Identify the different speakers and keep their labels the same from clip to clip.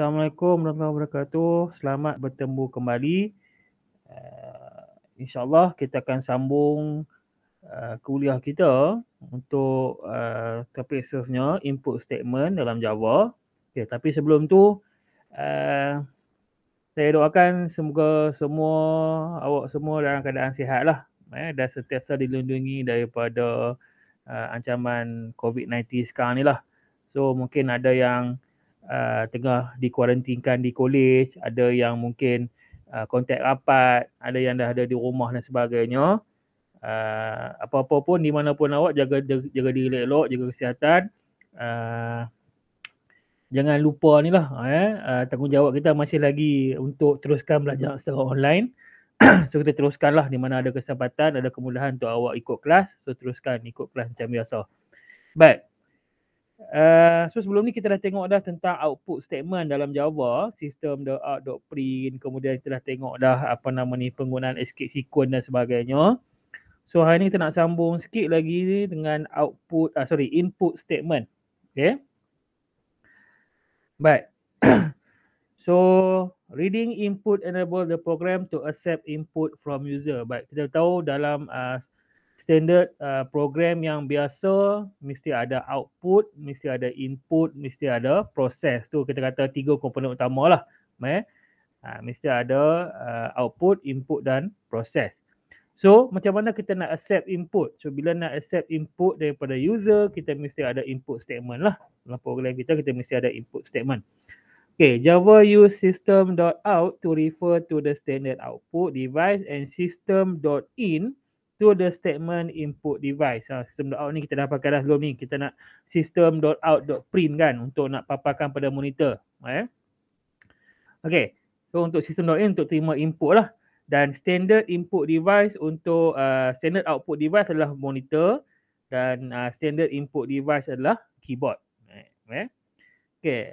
Speaker 1: Assalamualaikum warahmatullahi wabarakatuh. Selamat bertemu kembali. Uh, InsyaAllah kita akan sambung uh, kuliah kita untuk uh, eh, topik seterusnya input statement dalam Java. Okay, tapi sebelum tu, uh, saya doakan semoga semua awak semua dalam keadaan sihat lah. Eh, dan sentiasa dilindungi daripada uh, ancaman COVID-19 sekarang ni lah. So mungkin ada yang Uh, tengah dikuarantinkan di kolej, ada yang mungkin uh, kontak rapat, ada yang dah ada di rumah dan sebagainya. Uh, apa-apa pun di mana pun awak jaga jaga diri elok, jaga kesihatan. Uh, jangan lupa ni lah eh. Uh, tanggungjawab kita masih lagi untuk teruskan belajar secara online. so kita lah di mana ada kesempatan, ada kemudahan untuk awak ikut kelas. So teruskan ikut kelas macam biasa. Baik. Eh, so sebelum ni kita dah tengok dah tentang output statement dalam Java, sistem the out dot print, kemudian kita dah tengok dah apa nama ni penggunaan escape sequence dan sebagainya. So hari ni kita nak sambung sikit lagi dengan output, uh, sorry input statement. Okay. Baik. so reading input enable the program to accept input from user. Baik, kita tahu dalam uh, standard uh, program yang biasa mesti ada output, mesti ada input, mesti ada proses. Tu kita kata tiga komponen utama lah. Eh? Uh, mesti ada uh, output, input dan proses. So macam mana kita nak accept input? So bila nak accept input daripada user, kita mesti ada input statement lah. Dalam program kita, kita mesti ada input statement. Okay, Java use system.out to refer to the standard output device and system.in to the statement input device. Ha, sistem .out ni kita dah pakai dah sebelum ni. Kita nak sistem dot dot out print kan untuk nak paparkan pada monitor. Eh? Okay. So untuk sistem dot in untuk terima input lah. Dan standard input device untuk uh, standard output device adalah monitor dan uh, standard input device adalah keyboard. Eh? Okay.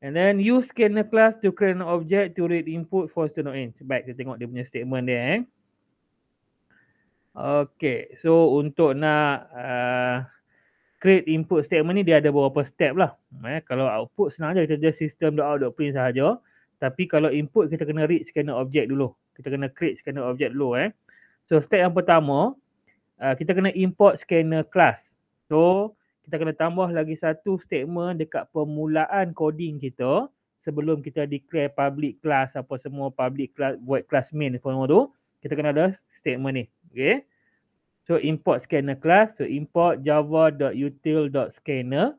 Speaker 1: And then use scanner class to create an object to read input for standard in. Baik kita tengok dia punya statement dia eh. Okay, so untuk nak uh, create input statement ni dia ada beberapa step lah. Eh, kalau output senang je kita just system.out.print sahaja. Tapi kalau input kita kena read scanner object dulu. Kita kena create scanner object dulu eh. So step yang pertama, uh, kita kena import scanner class. So kita kena tambah lagi satu statement dekat permulaan coding kita sebelum kita declare public class apa semua public class void class main semua tu kita kena ada statement ni okay so import scanner class so import java.util.scanner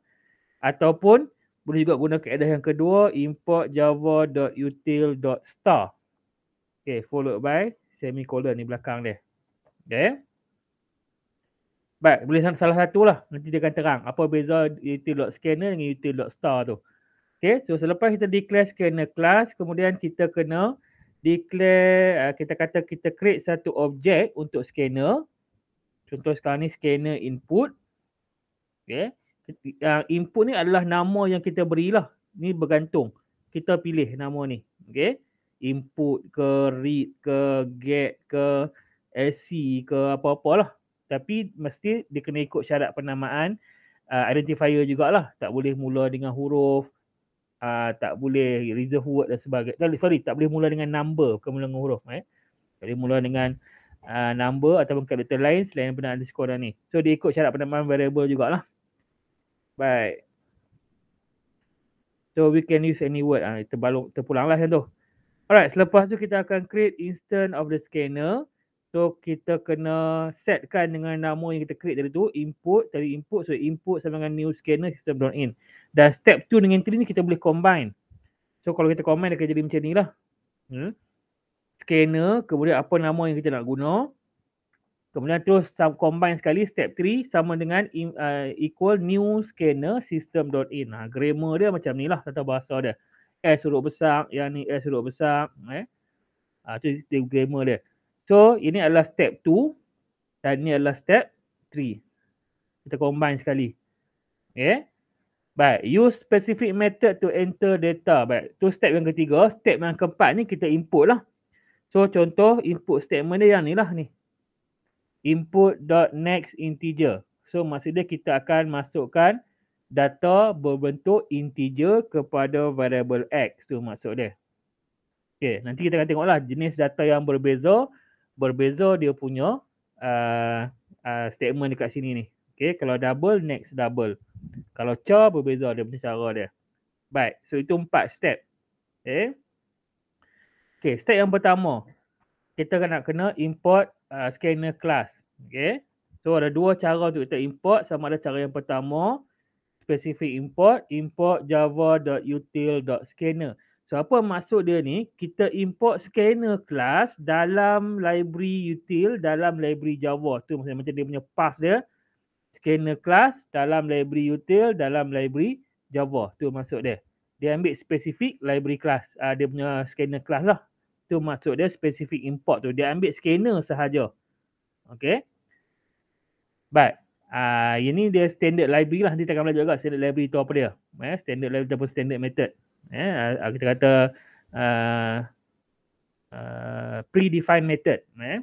Speaker 1: ataupun boleh juga guna keadaan yang kedua import java.util.star okay followed by semicolon ni belakang dia okay baik boleh salah satu lah nanti dia akan terang apa beza util.scanner dengan util.star tu okay so selepas kita declare scanner class kemudian kita kena declare uh, kita kata kita create satu objek untuk scanner contoh sekarang ni scanner input okay uh, input ni adalah nama yang kita berilah ni bergantung kita pilih nama ni okay input ke read ke get ke sc ke apa-apalah tapi mesti dia kena ikut syarat penamaan uh, identifier jugalah tak boleh mula dengan huruf uh, tak boleh reserve word dan sebagainya. Sorry, tak boleh mula dengan number bukan mula dengan huruf. Eh. boleh mula dengan uh, number ataupun karakter lain selain benda underscore dan ni. So dia ikut syarat penambahan variable jugalah. Baik. So we can use any word. Ha, terbalung, terpulanglah macam tu. Alright, selepas tu kita akan create instance of the scanner. So kita kena setkan dengan nama yang kita create dari tu. Input, tadi input. So input sama dengan new scanner system.in. in. Dan step 2 dengan 3 ni kita boleh combine. So kalau kita combine dia akan jadi macam ni lah. Hmm? Scanner, kemudian apa nama yang kita nak guna. Kemudian terus combine sekali step 3 sama dengan uh, equal new scanner system.in. Ha, grammar dia macam ni lah tata bahasa dia. S huruf besar, yang ni S huruf besar. Eh? Ha, tu grammar dia. So ini adalah step 2 dan ni adalah step 3. Kita combine sekali. Okay. Eh? Baik, use specific method to enter data. Baik, tu step yang ketiga. Step yang keempat ni kita input lah. So, contoh input statement dia yang ni lah ni. next integer. So, maksudnya kita akan masukkan data berbentuk integer kepada variable x. Tu maksud dia. Okay, nanti kita akan tengok lah jenis data yang berbeza. Berbeza dia punya uh, uh, statement dekat sini ni. Okay, kalau double, next double. Kalau ca berbeza dia punya cara dia. Baik, so itu empat step. Eh. Okay, step yang pertama. Kita nak kena import uh, scanner class. Okay. So ada dua cara untuk kita import. Sama ada cara yang pertama. Specific import. Import java.util.scanner. So apa maksud dia ni? Kita import scanner class dalam library util. Dalam library java. tu macam dia punya path dia scanner class dalam library util dalam library java tu masuk dia dia ambil specific library class uh, ah, dia punya scanner class lah tu masuk dia specific import tu dia ambil scanner sahaja okey Baik. ah uh, ini dia standard library lah nanti kita akan belajar juga standard library tu apa dia eh standard library ataupun standard method eh uh, kita kata uh, uh, predefined method eh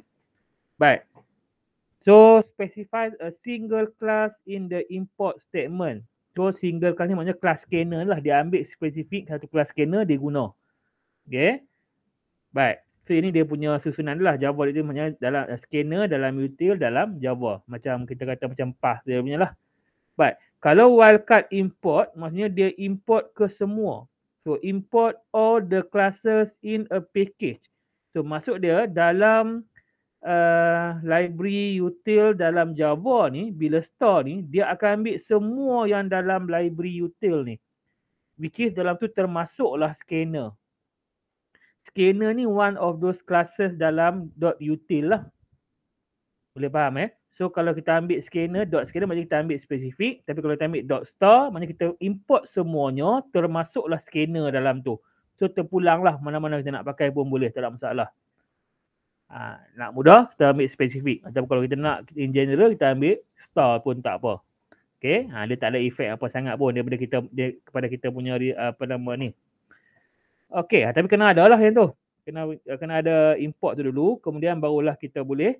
Speaker 1: but So specify a single class in the import statement. So single class ni maknanya class scanner lah. Dia ambil spesifik satu class scanner dia guna. Okay. Baik. So ini dia punya susunan lah. Java dia maknanya dalam eh, scanner, dalam util, dalam Java. Macam kita kata macam pas dia punya lah. Baik. Kalau wildcard import maksudnya dia import ke semua. So import all the classes in a package. So masuk dia dalam Eh, library util dalam Java ni bila store ni dia akan ambil semua yang dalam library util ni which is dalam tu termasuklah scanner scanner ni one of those classes dalam util lah boleh faham eh so kalau kita ambil scanner dot scanner maknanya kita ambil spesifik tapi kalau kita ambil dot store maknanya kita import semuanya termasuklah scanner dalam tu so terpulanglah mana-mana kita nak pakai pun boleh tak ada masalah Ha, nak mudah, kita ambil spesifik. Atau kalau kita nak in general, kita ambil star pun tak apa. Okay, ha, dia tak ada efek apa sangat pun daripada kita, dia, kepada kita punya apa nama ni. Okay, ha, tapi kena ada lah yang tu. Kena, kena ada import tu dulu, kemudian barulah kita boleh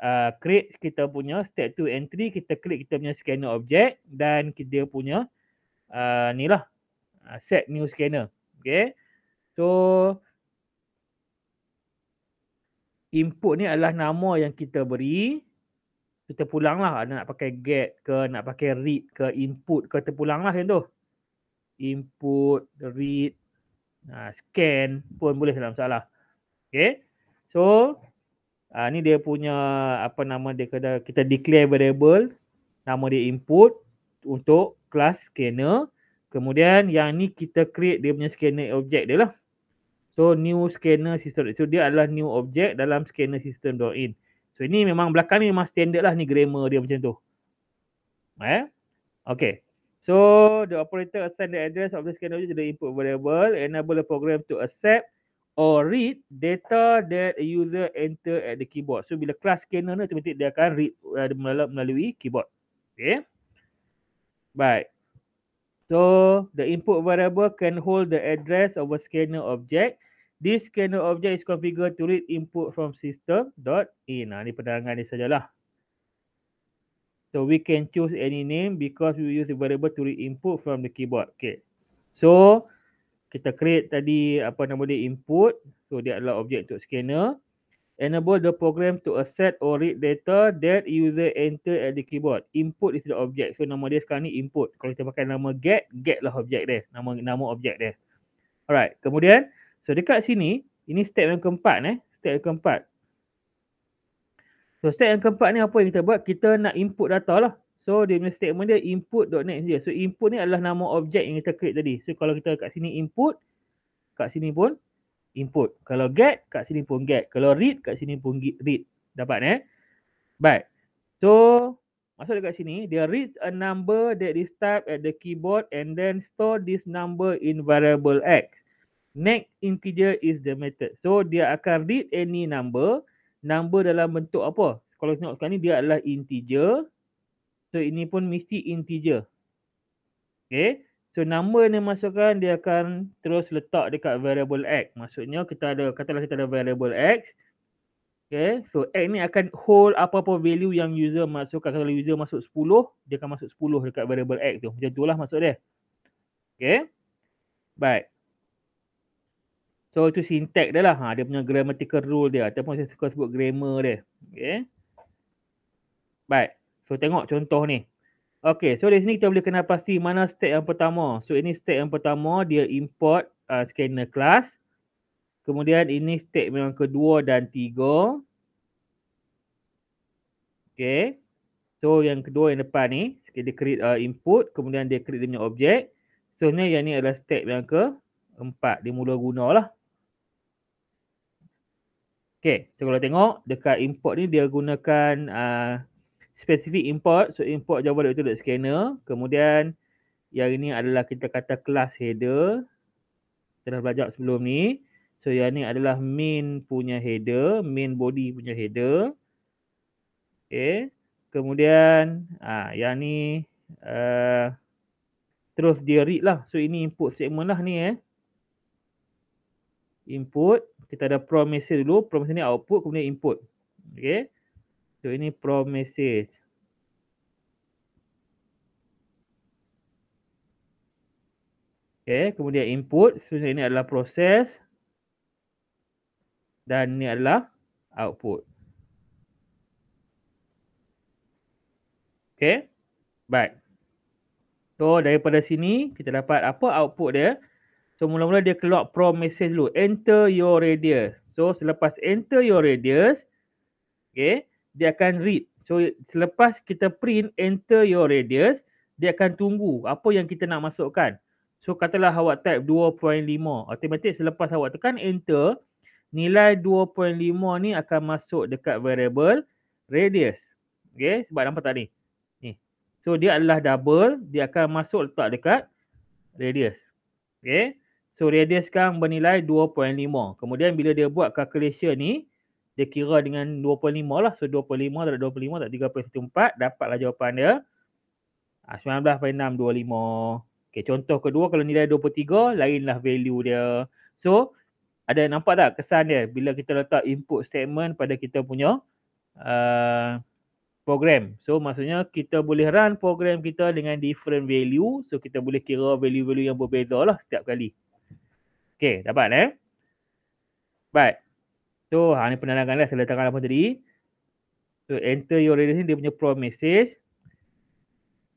Speaker 1: uh, create kita punya step to entry, kita klik kita punya scanner object dan kita punya uh, ni lah, uh, set new scanner. Okay, so input ni adalah nama yang kita beri kita pulang lah ada nak pakai get ke nak pakai read ke input ke terpulang lah yang tu input read uh, scan pun boleh dalam salah okay so uh, ni dia punya apa nama dia kata kita declare variable nama dia input untuk kelas scanner kemudian yang ni kita create dia punya scanner object dia lah So new scanner system. So dia adalah new object dalam scanner system draw in. So ini memang belakang ni memang standard lah ni grammar dia macam tu. Eh? Okay. So the operator assign the address of the scanner object to the input variable enable the program to accept or read data that a user enter at the keyboard. So bila class scanner ni automatic dia akan read uh, melalui keyboard. Okay. Baik. So the input variable can hold the address of a scanner object This kind object is configured to read input from system. system.in. Ha, ni penerangan ni sajalah. So we can choose any name because we use the variable to read input from the keyboard. Okay. So kita create tadi apa nama dia input. So dia adalah objek untuk scanner. Enable the program to accept or read data that user enter at the keyboard. Input is the object. So nama dia sekarang ni input. Kalau kita pakai nama get, get lah objek dia. Nama nama objek dia. Alright. Kemudian So dekat sini, ini step yang keempat eh. Step yang keempat. So step yang keempat ni apa yang kita buat? Kita nak input data lah. So dia punya statement dia input.next dia. So input ni adalah nama objek yang kita create tadi. So kalau kita kat sini input, kat sini pun input. Kalau get, kat sini pun get. Kalau read, kat sini pun read. Dapat eh. Baik. So masuk dekat sini, dia read a number that is typed at the keyboard and then store this number in variable x next integer is the method. So dia akan read any number. Number dalam bentuk apa? Kalau tengok sekarang ni dia adalah integer. So ini pun mesti integer. Okay. So number ni masukkan dia akan terus letak dekat variable x. Maksudnya kita ada, katalah kita ada variable x. Okay. So x ni akan hold apa-apa value yang user masukkan. Kalau user masuk 10, dia akan masuk 10 dekat variable x tu. Macam tu lah maksud dia. Okay. Baik. So itu syntax dia lah. Ha, dia punya grammatical rule dia ataupun saya suka sebut grammar dia. Okay. Baik. So tengok contoh ni. Okay. So dari sini kita boleh kenal pasti mana state yang pertama. So ini state yang pertama dia import uh, scanner class. Kemudian ini state yang kedua dan tiga. Okay. So yang kedua yang depan ni. Dia create uh, input. Kemudian dia create dia punya objek. So ni yang ni adalah state yang ke empat. Dia mula guna lah. Okay, so kalau tengok dekat import ni dia gunakan uh, specific import. So import Java itu dekat scanner. Kemudian yang ini adalah kita kata kelas header. Kita dah belajar sebelum ni. So yang ni adalah main punya header, main body punya header. Okay. Kemudian ah uh, yang ni uh, terus dia read lah. So ini input statement lah ni eh. Input kita ada prompt message dulu prompt message ni output kemudian input okey so ini prompt message okey kemudian input so ini adalah proses dan ni adalah output okey baik so daripada sini kita dapat apa output dia So mula-mula dia keluar prompt message dulu. Enter your radius. So selepas enter your radius, okay, dia akan read. So selepas kita print enter your radius, dia akan tunggu apa yang kita nak masukkan. So katalah awak type 2.5. Automatik selepas awak tekan enter, nilai 2.5 ni akan masuk dekat variable radius. Okay, sebab nampak tak ni? Ni. So dia adalah double, dia akan masuk letak dekat radius. Okay. So radius sekarang bernilai 2.5. Kemudian bila dia buat calculation ni, dia kira dengan 2.5 lah. So 2.5 tak 25 tak ada 3.14 dapatlah jawapan dia. 19.625. Ah, okay, contoh kedua kalau nilai 23 lainlah value dia. So ada nampak tak kesan dia bila kita letak input statement pada kita punya uh, program. So maksudnya kita boleh run program kita dengan different value. So kita boleh kira value-value yang berbeza lah setiap kali. Okey, dapat eh. Baik. So, ha, ni penerangan Saya letakkan apa tadi. So, enter your radius ni. Dia punya prompt message.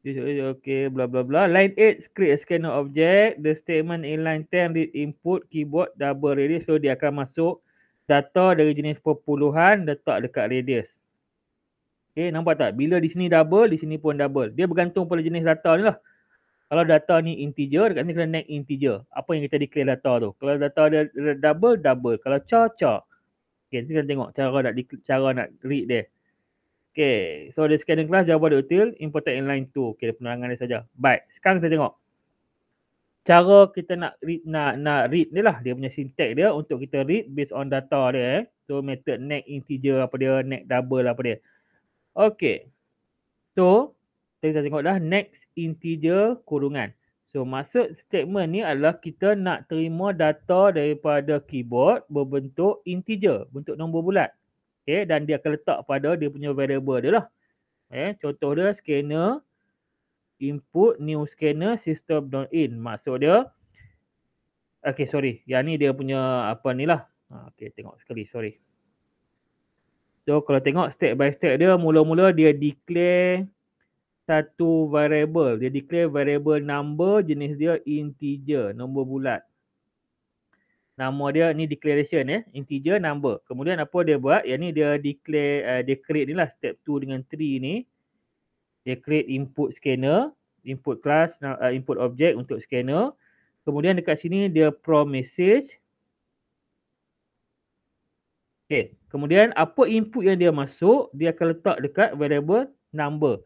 Speaker 1: Okay, blah blah blah. Line 8, create a scanner object. The statement in line 10, read input, keyboard, double radius. So, dia akan masuk data dari jenis perpuluhan, letak dekat radius. Okay, nampak tak? Bila di sini double, di sini pun double. Dia bergantung pada jenis data ni lah kalau data ni integer dekat sini kena neg integer apa yang kita declare data tu kalau data dia double double kalau char char okey kita tengok cara nak cara nak read dia Okay, so the scanning class jawapan util import inline tu okey penerangan dia saja baik sekarang kita tengok cara kita nak read nak nak read ni lah dia punya syntax dia untuk kita read based on data dia eh. so method neg integer apa dia neg double apa dia Okay, so kita tengok dah next integer kurungan. So maksud statement ni adalah kita nak terima data daripada keyboard berbentuk integer, bentuk nombor bulat. Okay, dan dia akan letak pada dia punya variable dia lah. Eh, contoh dia scanner input new scanner system.in. Maksud dia, okay sorry, yang ni dia punya apa ni lah. Ha, okay tengok sekali, sorry. So kalau tengok step by step dia, mula-mula dia declare satu variable. Dia declare variable number jenis dia integer, nombor bulat. Nama dia ni declaration ya, eh? integer number. Kemudian apa dia buat? Yang ni dia declare uh, dia create ni lah step 2 dengan 3 ni. Dia create input scanner, input class, uh, input object untuk scanner. Kemudian dekat sini dia prom message. Okay. Kemudian apa input yang dia masuk, dia akan letak dekat variable number.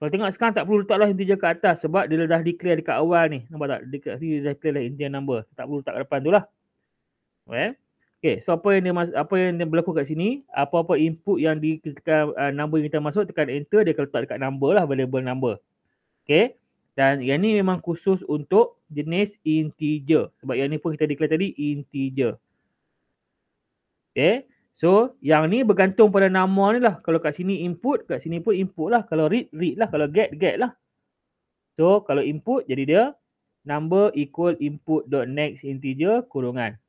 Speaker 1: Kalau tengok sekarang tak perlu letaklah integer ke atas sebab dia dah declare dekat awal ni. Nampak tak? Dekat sini dia dah declare lah integer number. Tak perlu letak kat depan tu lah. Well. Okay, so apa yang dia, apa yang dia berlaku kat sini, apa-apa input yang di tekan, uh, number yang kita masuk, tekan enter, dia akan letak dekat number lah, variable number. Okay, dan yang ni memang khusus untuk jenis integer. Sebab yang ni pun kita declare tadi, integer. Okay, So yang ni bergantung pada nama ni lah. Kalau kat sini input, kat sini pun input lah. Kalau read, read lah. Kalau get, get lah. So kalau input jadi dia number equal input dot next integer kurungan.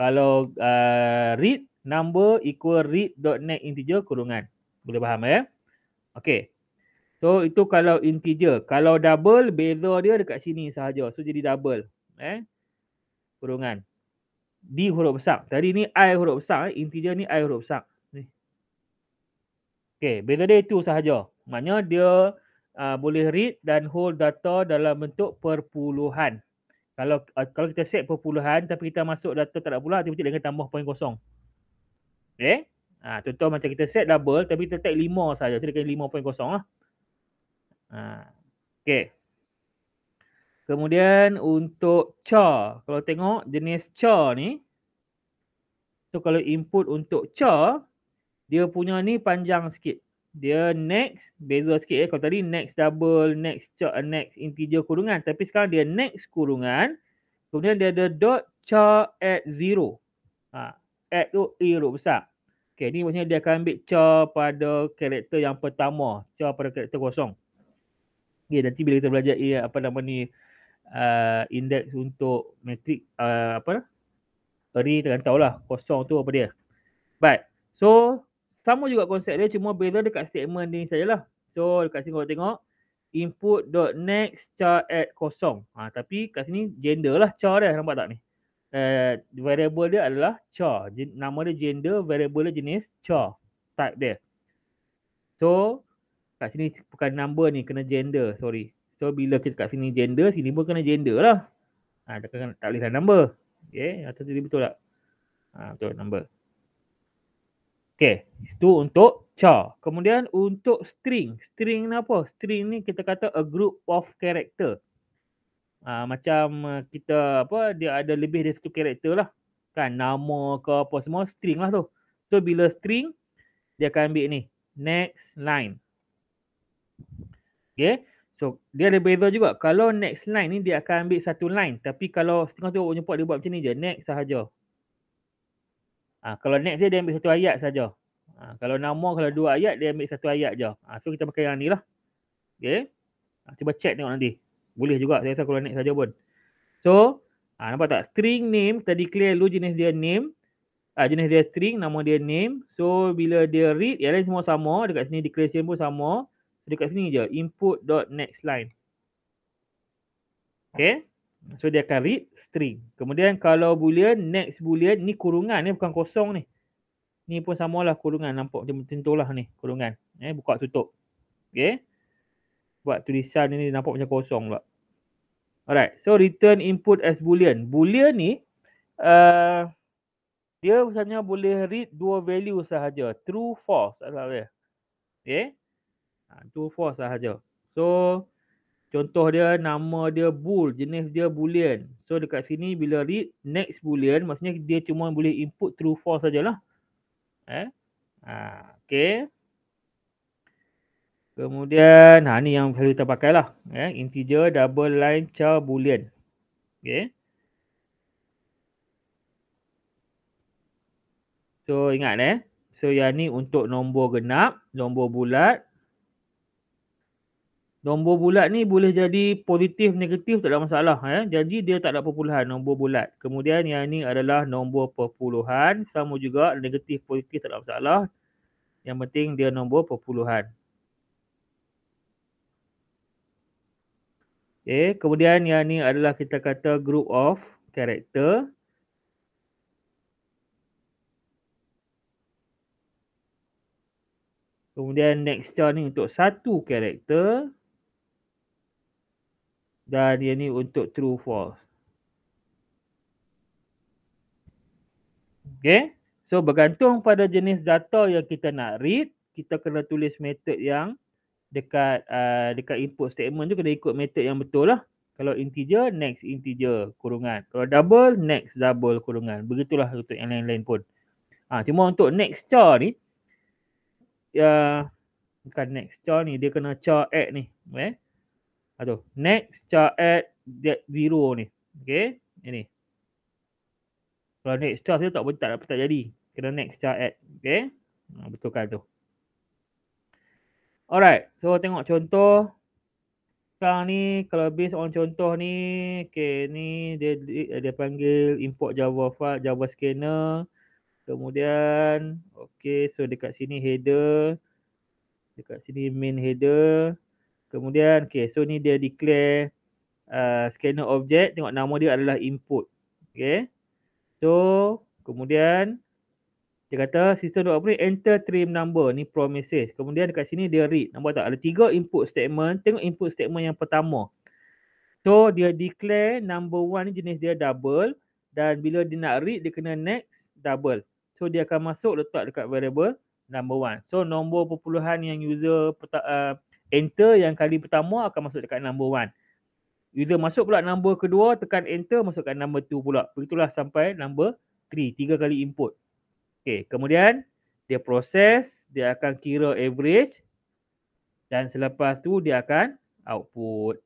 Speaker 1: Kalau uh, read, number equal read dot next integer kurungan. Boleh faham ya? Eh? Okay. So itu kalau integer. Kalau double, beza dia dekat sini sahaja. So jadi double. Eh? Kurungan. D huruf besar. Tadi ni I huruf besar. Eh. Integer ni I huruf besar. Ni. Okay. Beda dia itu sahaja. Maknanya dia uh, boleh read dan hold data dalam bentuk perpuluhan. Kalau uh, kalau kita set perpuluhan tapi kita masuk data tak ada pula. Tiba-tiba dengan tambah poin kosong. Okay. Ha, ah, contoh macam kita set double tapi kita tag 5 sahaja. Jadi dia akan kosong lah. Ha. Okay. Kemudian untuk char, kalau tengok jenis char ni. So kalau input untuk char, dia punya ni panjang sikit. Dia next, beza sikit eh. Kalau tadi next double, next char, eh, next integer kurungan. Tapi sekarang dia next kurungan. Kemudian dia ada dot char at zero. Ha, at tu zero besar. Okay, ni maksudnya dia akan ambil char pada karakter yang pertama. Char pada karakter kosong. Okay, nanti bila kita belajar eh, apa nama ni uh, index untuk metric uh, apa tadi tak kan, tahu lah kosong tu apa dia but so sama juga konsep dia cuma beza dekat statement ni sajalah so dekat sini kau tengok input dot next char at kosong ha, tapi kat sini gender lah char dia nampak tak ni uh, variable dia adalah char nama dia gender variable dia jenis char type dia so kat sini bukan number ni kena gender sorry So bila kita kat sini gender, sini pun kena gender lah. Ha, tak, kena, tak number. Okay, atas tadi betul tak? Ha, betul number. Okay, itu untuk char. Kemudian untuk string. String ni apa? String ni kita kata a group of character. Ha, macam uh, kita apa, dia ada lebih dari satu character lah. Kan, nama ke apa semua, string lah tu. So bila string, dia akan ambil ni. Next line. Okay. So dia ada beza juga. Kalau next line ni dia akan ambil satu line. Tapi kalau setengah tu orang jemput dia buat macam ni je. Next sahaja. Ha, kalau next dia dia ambil satu ayat sahaja. Ha, kalau nama kalau dua ayat dia ambil satu ayat je. Ha, so kita pakai yang ni lah. Okay. Ha, cuba check tengok nanti. Boleh juga saya rasa kalau next sahaja pun. So ha, nampak tak? String name tadi clear. dulu jenis dia name. Ha, jenis dia string, nama dia name. So bila dia read, yang lain semua sama. Dekat sini declaration pun sama dekat sini je input. Next line. Okay. So dia akan read string. Kemudian kalau boolean next boolean ni kurungan ni bukan kosong ni. Ni pun samalah kurungan nampak macam tentulah ni kurungan. Eh buka tutup. Okay. Buat tulisan ni nampak macam kosong pula. Alright. So return input as boolean. Boolean ni uh, dia misalnya boleh read dua value sahaja. True false adalah dia. Okay. Ha, itu force sahaja. So, contoh dia nama dia bool. Jenis dia boolean. So, dekat sini bila read next boolean, maksudnya dia cuma boleh input true False sajalah. Eh? Ha, okay. Kemudian, ha, ni yang selalu kita pakailah. Eh? Integer double line char boolean. Okay. So, ingat eh. So, yang ni untuk nombor genap, nombor bulat, nombor bulat ni boleh jadi positif, negatif tak ada masalah. Eh? Jadi dia tak ada perpuluhan nombor bulat. Kemudian yang ni adalah nombor perpuluhan. Sama juga negatif, positif tak ada masalah. Yang penting dia nombor perpuluhan. Okay. Kemudian yang ni adalah kita kata group of character. Kemudian next chart ni untuk satu karakter dan yang ni untuk true false. Okay. So bergantung pada jenis data yang kita nak read, kita kena tulis method yang dekat uh, dekat input statement tu kena ikut method yang betul lah. Kalau integer, next integer kurungan. Kalau double, next double kurungan. Begitulah untuk yang lain-lain pun. Ha, cuma untuk next char ni, uh, bukan next char ni, dia kena char add ni. Okay. Aduh, next char at that zero ni. Okay. Ini. Kalau next char saya tak boleh tak dapat tak jadi. Kena next char at. Okay. Betul kan tu. Alright. So tengok contoh. Sekarang ni kalau based on contoh ni. Okay. Ni dia, dia, dia panggil import Java file. Java scanner. Kemudian. Okay. So dekat sini header. Dekat sini main header. Kemudian okay so ni dia declare uh, scanner object tengok nama dia adalah input. Okay. So kemudian dia kata system dot operate enter trim number ni promises. Kemudian dekat sini dia read. Nampak tak? Ada tiga input statement. Tengok input statement yang pertama. So dia declare number one ni jenis dia double. Dan bila dia nak read dia kena next double. So dia akan masuk letak dekat variable number one. So nombor perpuluhan yang user uh, enter yang kali pertama akan masuk dekat number 1. User masuk pula number kedua, tekan enter masuk kat number 2 pula. Begitulah sampai number 3, tiga kali input. Okey, kemudian dia proses, dia akan kira average dan selepas tu dia akan output.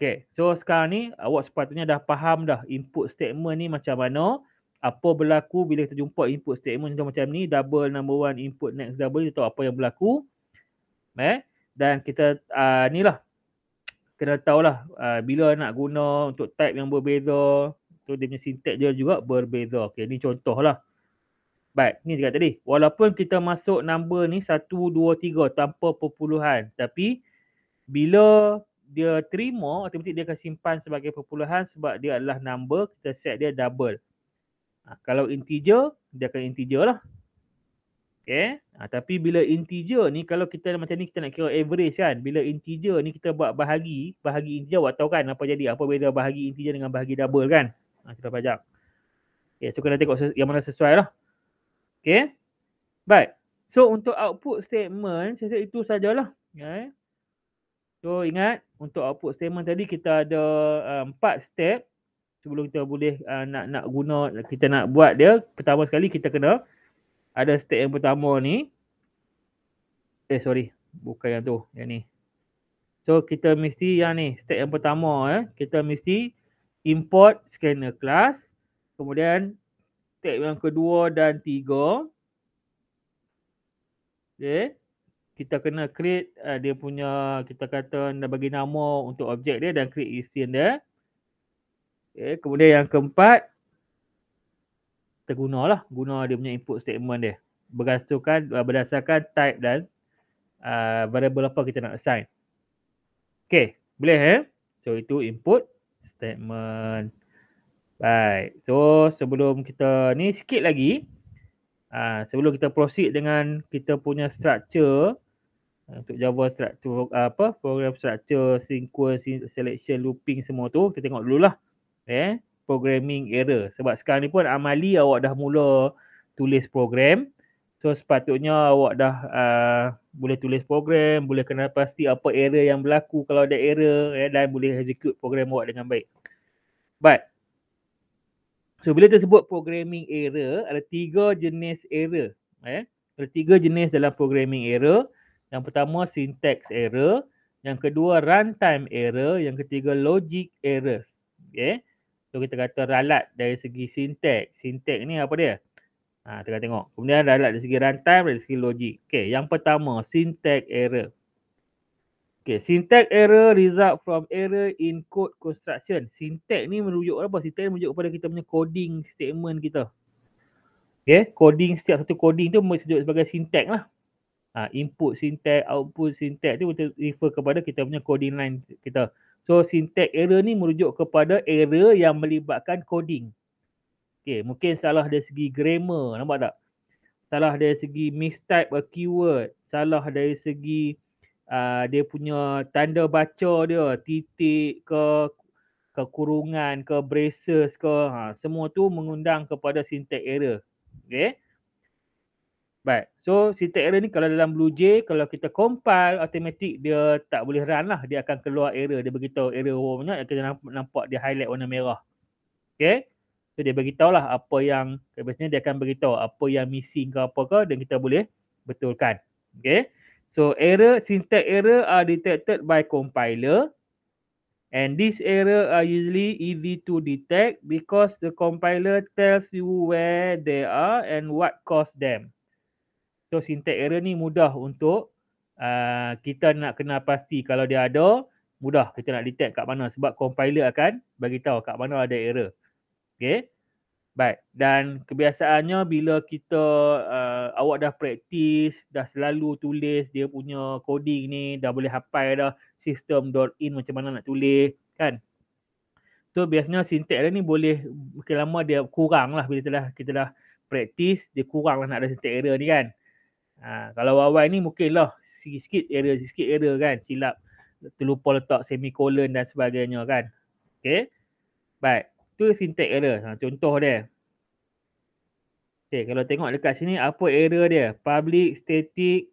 Speaker 1: Okey, so sekarang ni awak sepatutnya dah faham dah input statement ni macam mana. Apa berlaku bila kita jumpa input statement macam ni, double number one input next double, kita tahu apa yang berlaku. Eh? dan kita uh, ni lah kena tahulah uh, ah, bila nak guna untuk type yang berbeza tu dia punya syntax dia juga berbeza okey ni contohlah baik ni cakap tadi walaupun kita masuk number ni 1 2 3 tanpa perpuluhan tapi bila dia terima automatik dia akan simpan sebagai perpuluhan sebab dia adalah number kita set dia double ha, kalau integer dia akan integer lah Okay. Eh? Ha, tapi bila integer ni kalau kita macam ni kita nak kira average kan. Bila integer ni kita buat bahagi. Bahagi integer awak tahu kan apa jadi. Apa beza bahagi integer dengan bahagi double kan. Ha, kita belajar. Okay. So kena tengok yang mana sesuai lah. Okay. Baik. So untuk output statement saya itu sajalah. Okay. Ya, eh? So ingat untuk output statement tadi kita ada uh, empat uh, step. Sebelum kita boleh uh, nak nak guna kita nak buat dia. Pertama sekali kita kena ada state yang pertama ni eh sorry bukan yang tu yang ni so kita mesti yang ni state yang pertama eh kita mesti import scanner class kemudian state yang kedua dan tiga okey kita kena create uh, dia punya kita kata nak bagi nama untuk objek dia dan create instance. dia okey kemudian yang keempat tergunalah guna dia punya input statement dia berdasarkan uh, berdasarkan type dan uh, variable apa kita nak assign. Okey, boleh eh? So itu input statement. Baik. So sebelum kita ni sikit lagi uh, sebelum kita proceed dengan kita punya structure uh, untuk Java structure uh, apa program structure, sequence, selection, looping semua tu kita tengok dululah. Okey. Eh? programming error. Sebab sekarang ni pun amali awak dah mula tulis program. So sepatutnya awak dah uh, boleh tulis program, boleh kenal pasti apa error yang berlaku kalau ada error eh, dan boleh execute program awak dengan baik. But, so bila tersebut programming error, ada tiga jenis error. Eh? Ada tiga jenis dalam programming error. Yang pertama syntax error. Yang kedua runtime error. Yang ketiga logic error. Okay. Eh, So kita kata ralat dari segi sintek. Sintek ni apa dia? Ha, kita tengok. Kemudian ralat dari segi runtime, dari segi logik. Okay, yang pertama, sintek error. Okay, sintek error result from error in code construction. Sintek ni merujuk apa? Sintek ni merujuk kepada kita punya coding statement kita. Okay, coding setiap satu coding tu merujuk sebagai sintek lah. Ha, input sintek, output sintek tu refer kepada kita punya coding line kita. So syntax error ni merujuk kepada error yang melibatkan coding. Okay, mungkin salah dari segi grammar, nampak tak? Salah dari segi mistype keyword, salah dari segi uh, dia punya tanda baca dia, titik ke kekurungan ke braces ke, ha, semua tu mengundang kepada syntax error. Okay. Baik. So syntax error ni kalau dalam BlueJ kalau kita compile automatic dia tak boleh run lah. Dia akan keluar error. Dia beritahu error warm banyak. Kita nampak dia highlight warna merah. Okay. So dia beritahu lah apa yang biasanya dia akan beritahu apa yang missing ke apa ke dan kita boleh betulkan. Okay. So error syntax error are detected by compiler. And this error are usually easy to detect because the compiler tells you where they are and what caused them. So syntax error ni mudah untuk uh, kita nak kenal pasti kalau dia ada mudah kita nak detect kat mana sebab compiler akan bagi tahu kat mana ada error. Okay. Baik. Dan kebiasaannya bila kita uh, awak dah praktis, dah selalu tulis dia punya coding ni, dah boleh hafal dah system.in macam mana nak tulis kan. So biasanya syntax error ni boleh makin dia kurang lah bila kita dah, kita dah praktis, dia kurang nak ada syntax error ni kan. Ha, kalau awal-awal ni mungkin lah sikit-sikit error, sikit-sikit error kan. Silap, terlupa letak semicolon dan sebagainya kan. Okay. Baik. Tu syntax error. Ha, contoh dia. Okay, kalau tengok dekat sini apa error dia? Public static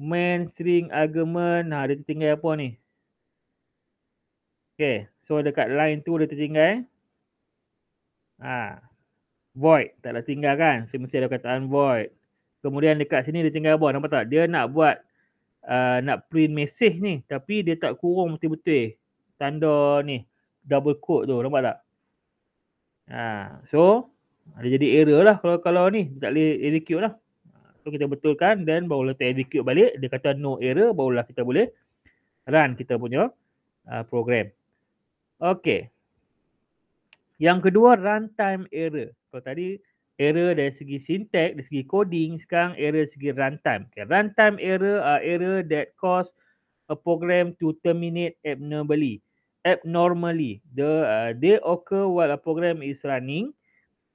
Speaker 1: main string argument. Ha, dia tertinggal apa ni? Okay. So dekat line tu dia tertinggal. Ha. Void. Tak ada tinggal kan? Saya mesti ada kataan void. Kemudian dekat sini dia tinggal apa nampak tak? Dia nak buat uh, nak print message ni tapi dia tak kurung betul-betul tanda ni double quote tu nampak tak? Ha, so ada jadi error lah kalau kalau ni dia tak boleh execute lah. So kita betulkan dan barulah kita execute balik dia kata no error barulah kita boleh run kita punya uh, program. Okay. Yang kedua runtime error. Kalau tadi error dari segi syntax, dari segi coding, sekarang error segi runtime. Okay, runtime error are uh, error that cause a program to terminate abnormally. Abnormally, the uh, they occur while a program is running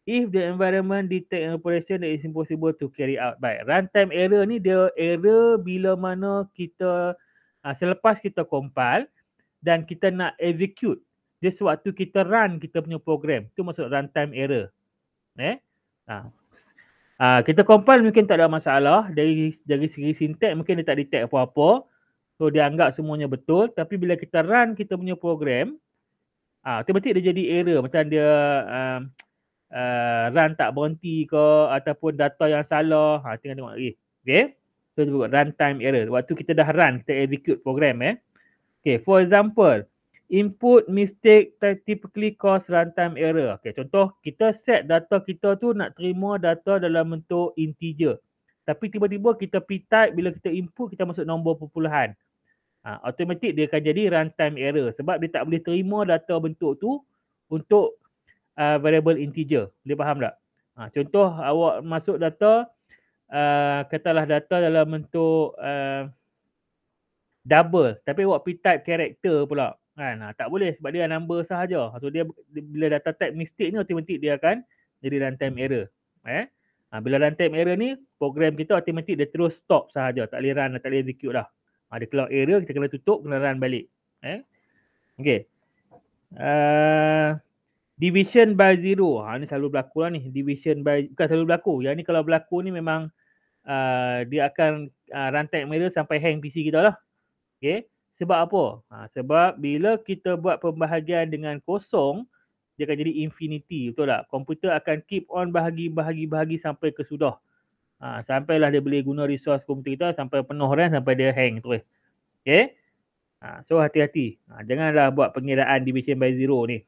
Speaker 1: if the environment detect an operation that is impossible to carry out by. Runtime error ni dia error bila mana kita uh, selepas kita compile dan kita nak execute dia sewaktu kita run kita punya program. Itu maksud runtime error. Eh? Ha. Ha, kita compile mungkin tak ada masalah dari dari segi sintak mungkin dia tak detect apa-apa. So dia anggap semuanya betul tapi bila kita run kita punya program ah tiba-tiba dia jadi error macam dia um, uh, run tak berhenti ke ataupun data yang salah. Ha tengok tengok eh, lagi. Okey. So dia buat runtime error. Waktu kita dah run kita execute program eh. Okay, for example, input mistake typically cause runtime error. Okay, contoh kita set data kita tu nak terima data dalam bentuk integer. Tapi tiba-tiba kita p-type bila kita input kita masuk nombor perpuluhan. Ha, automatik dia akan jadi runtime error sebab dia tak boleh terima data bentuk tu untuk uh, variable integer. Boleh faham tak? Ha, contoh awak masuk data uh, katalah data dalam bentuk uh, double tapi awak p-type character pula kan ha, tak boleh sebab dia number sahaja ha, so dia, dia bila data type mistake ni automatik dia akan jadi runtime error eh ha, bila runtime error ni program kita automatik dia terus stop sahaja tak boleh run tak boleh execute dah ha, dia keluar error kita kena tutup kena run balik eh okey uh, division by zero ha ni selalu berlaku lah ni division by bukan selalu berlaku yang ni kalau berlaku ni memang uh, dia akan uh, runtime error sampai hang PC kita lah Okay. Sebab apa? Ha, sebab bila kita buat pembahagian dengan kosong, dia akan jadi infinity, betul tak? Komputer akan keep on bahagi-bahagi-bahagi sampai kesudah. Ha, sampailah dia boleh guna resource komputer kita sampai penuh RAM sampai dia hang terus. Okay? Ha, so hati-hati. Ha, janganlah buat pengiraan division by zero ni.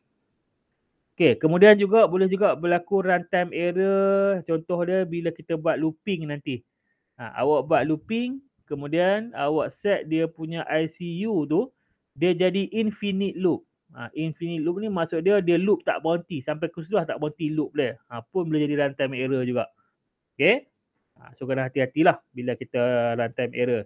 Speaker 1: Okay, kemudian juga boleh juga berlaku runtime error. Contoh dia bila kita buat looping nanti. Ha, awak buat looping, kemudian uh, awak set dia punya ICU tu dia jadi infinite loop. Ha, infinite loop ni maksud dia dia loop tak berhenti sampai kesudah tak berhenti loop dia. Ha, pun boleh jadi runtime error juga. Okay. Ha, so kena hati-hatilah bila kita runtime error.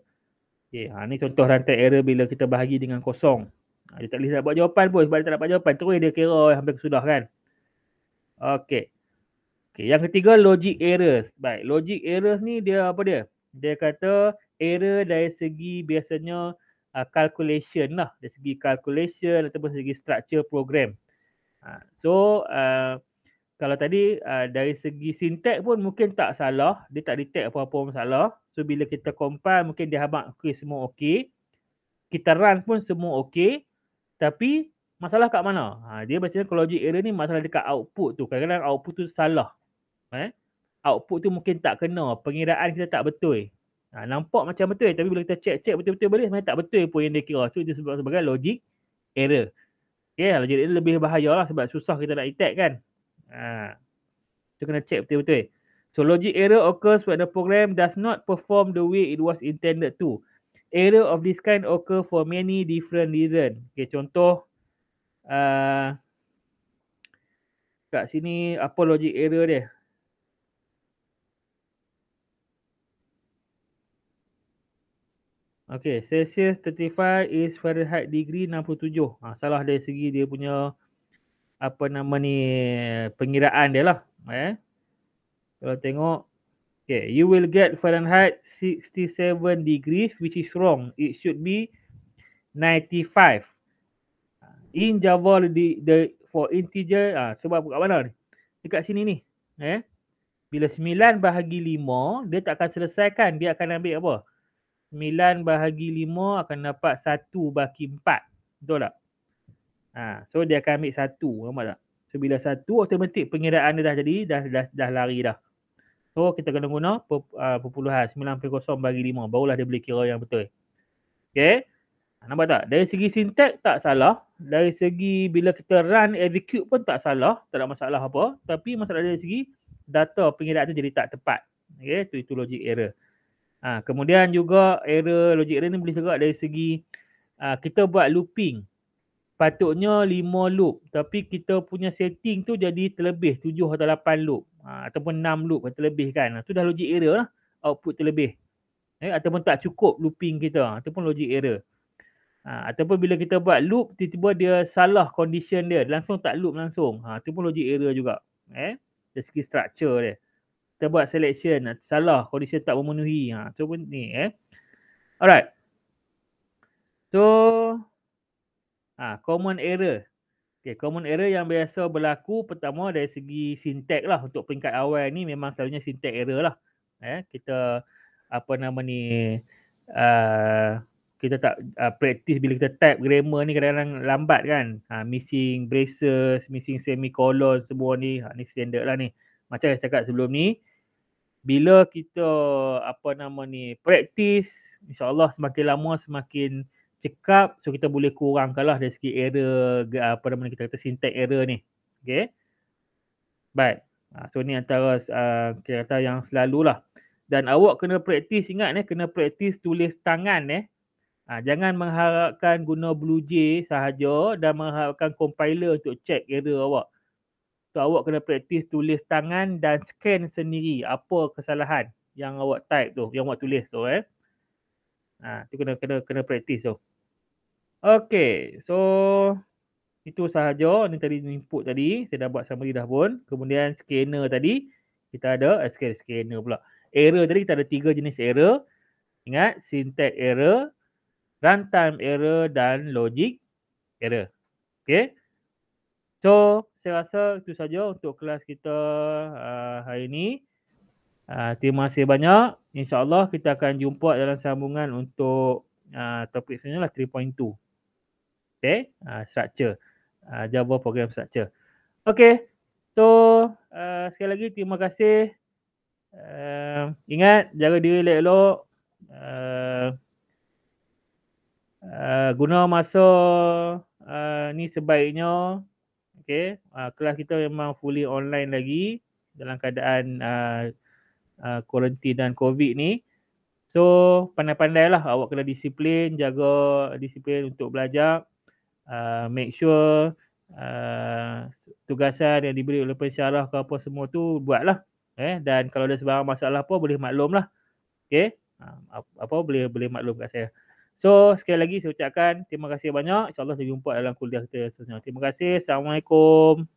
Speaker 1: Okay. Ha, ni contoh runtime error bila kita bahagi dengan kosong. Ha, dia tak boleh dapat jawapan pun sebab dia tak dapat jawapan. Terus dia kira eh, sampai kesudah kan. Okay. okay. Yang ketiga logic errors. Baik. Logic errors ni dia apa dia? Dia kata error dari segi biasanya uh, calculation lah dari segi calculation ataupun dari segi structure program uh, so uh, kalau tadi uh, dari segi syntax pun mungkin tak salah dia tak detect apa-apa masalah so bila kita compile mungkin dia habaq okay, semua okay, kita run pun semua okay, tapi masalah kat mana ha, dia macam kalau logic error ni masalah dekat output tu kadang-kadang output tu salah eh output tu mungkin tak kena pengiraan kita tak betul Ha, nampak macam betul tapi bila kita cek cek betul-betul boleh sebenarnya tak betul pun yang dia kira. So dia sebab sebagai logic error. Okay, ya, logic error lebih bahaya lah sebab susah kita nak detect kan. Ha, kita kena cek betul-betul. So logic error occurs when the program does not perform the way it was intended to. Error of this kind occur for many different reasons. Okay, contoh uh, kat sini apa logic error dia? Okey, Celsius 35 is Fahrenheit degree 67. Ha, salah dari segi dia punya apa nama ni pengiraan dia lah. Eh. Kalau tengok, okay, you will get Fahrenheit 67 degrees which is wrong. It should be 95. In Java the, the for integer, ah ha, sebab kat mana ni? Dekat sini ni. Eh. Bila 9 bahagi 5, dia tak akan selesaikan. Dia akan ambil apa? Sembilan bahagi 5 akan dapat satu bahagi empat. Betul tak? Ha, so dia akan ambil satu. Nampak tak? So bila satu, automatik pengiraan dia dah jadi, dah, dah, dah lari dah. So kita kena guna per, uh, perpuluhan. Sembilan per kosong bahagi lima. Barulah dia boleh kira yang betul. Okay? Ha, nampak tak? Dari segi sintek tak salah. Dari segi bila kita run execute pun tak salah. Tak ada masalah apa. Tapi masalah dari segi data pengiraan tu jadi tak tepat. Okay? Itu, itu logik error. Ha, kemudian juga error logic error ni boleh serak dari segi ha, kita buat looping. Patutnya 5 loop tapi kita punya setting tu jadi terlebih 7 atau 8 loop ha, ataupun 6 loop atau lebih kan. Itu ha, dah logic error lah. Output terlebih. Eh, ataupun tak cukup looping kita ataupun ha, logic error. Ha, ataupun bila kita buat loop tiba-tiba dia salah condition dia langsung tak loop langsung. Ha, itu pun logic error juga. Eh, dari segi structure dia kita buat selection salah kondisi tak memenuhi ha tu pun ni eh alright so ha common error Okay, common error yang biasa berlaku pertama dari segi syntax lah untuk peringkat awal ni memang selalunya syntax error lah eh kita apa nama ni uh, kita tak uh, practice bila kita type grammar ni kadang-kadang lambat kan ha, missing braces missing semicolon semua ni ha, ni standard lah ni macam yang saya cakap sebelum ni bila kita apa nama ni praktis insyaallah semakin lama semakin cekap so kita boleh kurangkanlah dari segi error apa nama kita kata syntax error ni okey baik ha, so ni antara uh, kita kata yang selalulah dan awak kena praktis ingat ni kena praktis tulis tangan eh Ha, jangan mengharapkan guna BlueJ sahaja dan mengharapkan compiler untuk check error awak. So awak kena praktis tulis tangan dan scan sendiri apa kesalahan yang awak type tu, yang awak tulis tu eh. Ha, tu kena kena kena praktis tu. Okay, so itu sahaja ni tadi input tadi, saya dah buat summary dah pun. Kemudian scanner tadi, kita ada eh, scanner, scanner pula. Error tadi kita ada tiga jenis error. Ingat, syntax error, runtime error dan logic error. Okay. So, saya rasa itu saja untuk kelas kita uh, hari ini. Uh, terima kasih banyak. InsyaAllah kita akan jumpa dalam sambungan untuk uh, topik sebenarnya lah 3.2. Okay, uh, structure. Uh, Java program structure. Okay, so uh, sekali lagi terima kasih. Uh, ingat, jaga diri elok-elok. Uh, uh, guna masa uh, ni sebaiknya. Okay. Uh, ah, kelas kita memang fully online lagi dalam keadaan kuarantin ah, ah, uh, uh, dan COVID ni. So pandai-pandai lah awak kena disiplin, jaga disiplin untuk belajar. Uh, make sure uh, tugasan yang diberi oleh pensyarah ke apa semua tu buatlah. Eh, dan kalau ada sebarang masalah apa boleh maklum lah. Okay. Uh, apa boleh boleh maklum kat saya. So sekali lagi saya ucapkan terima kasih banyak. InsyaAllah saya jumpa dalam kuliah kita. Terima kasih. Assalamualaikum.